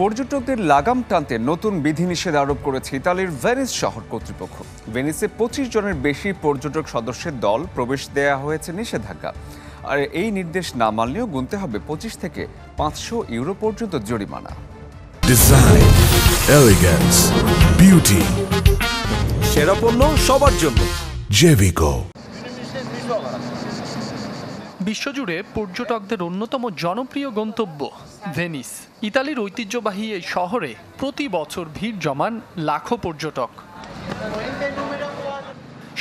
পর্যটকদের লাগাম টানতে নতুন বিধিনিষেধ আরোপ করেছে ইতালির ভেনিস শহর কর্তৃপক্ষ ভেনিসে পঁচিশ জনের বেশি পর্যটক সদস্যের দল প্রবেশ দেয়া হয়েছে নিষেধাজ্ঞা আর এই নির্দেশ না মানলেও গুনতে হবে পঁচিশ থেকে পাঁচশো ইউরো পর্যন্ত জরিমানা বিউটি সেরা পণ্য সবার জন্য জেভিকো বিশ্বজুড়ে পর্যটকদের অন্যতম জনপ্রিয় গন্তব্য ভেনিস ইতালির ঐতিহ্যবাহী এই শহরে প্রতি বছর ভিড় জমান লাখো পর্যটক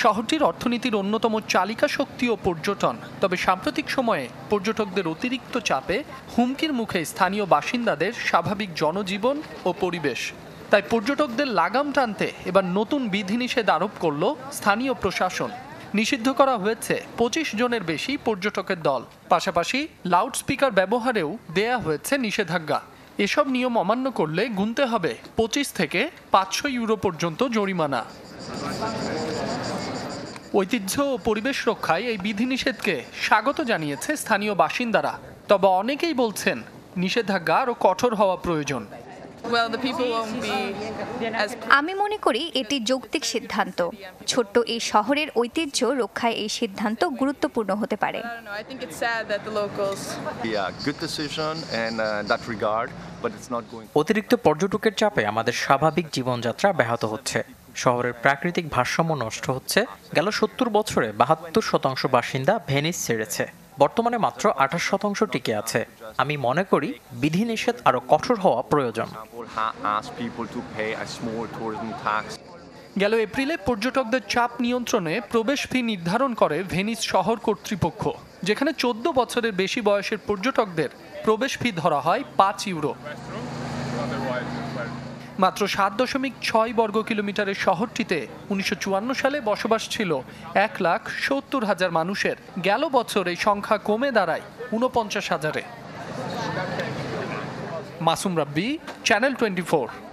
শহরটির অর্থনীতির অন্যতম চালিকা শক্তি ও পর্যটন তবে সাম্প্রতিক সময়ে পর্যটকদের অতিরিক্ত চাপে হুমকির মুখে স্থানীয় বাসিন্দাদের স্বাভাবিক জনজীবন ও পরিবেশ তাই পর্যটকদের লাগাম টানতে এবার নতুন বিধিনিষেধ আরোপ করল স্থানীয় প্রশাসন নিষিদ্ধ করা হয়েছে পঁচিশ জনের বেশি পর্যটকের দল পাশাপাশি লাউডস্পিকার ব্যবহারেও দেয়া হয়েছে নিষেধাজ্ঞা এসব নিয়ম অমান্য করলে গুনতে হবে পঁচিশ থেকে পাঁচশো ইউরো পর্যন্ত জরিমানা ঐতিহ্য ও পরিবেশ রক্ষায় এই বিধিনিষেধকে স্বাগত জানিয়েছে স্থানীয় বাসিন্দারা তবে অনেকেই বলছেন নিষেধাজ্ঞা আরও কঠোর হওয়া প্রয়োজন আমি মনে করি এটি যৌক্তিক সিদ্ধান্ত ছোট্ট এই শহরের ঐতিহ্য রক্ষায় এই সিদ্ধান্ত গুরুত্বপূর্ণ হতে পারে uh, অতিরিক্ত পর্যটকের চাপে আমাদের স্বাভাবিক জীবনযাত্রা ব্যাহত হচ্ছে শহরের প্রাকৃতিক ভারসাম্য নষ্ট হচ্ছে গেল সত্তর বছরে বাহাত্তর শতাংশ বাসিন্দা ভেনিস ছেড়েছে বর্তমানে মাত্র আঠাশ শতাংশ টিকে আছে আমি মনে করি বিধিনিষেধ আরও কঠোর হওয়া প্রয়োজন গেল এপ্রিলে পর্যটকদের চাপ নিয়ন্ত্রণে প্রবেশ ফি নির্ধারণ করে ভেনিস শহর কর্তৃপক্ষ যেখানে চোদ্দ বছরের বেশি বয়সের পর্যটকদের প্রবেশ ফি ধরা হয় পাঁচ ইউরো মাত্র সাত দশমিক ছয় বর্গ কিলোমিটারের শহরটিতে উনিশশো সালে বসবাস ছিল এক লাখ সত্তর হাজার মানুষের গেল বছর এই সংখ্যা কমে দাঁড়ায় ঊনপঞ্চাশ হাজারে মাসুম রাব্বি চ্যানেল টোয়েন্টি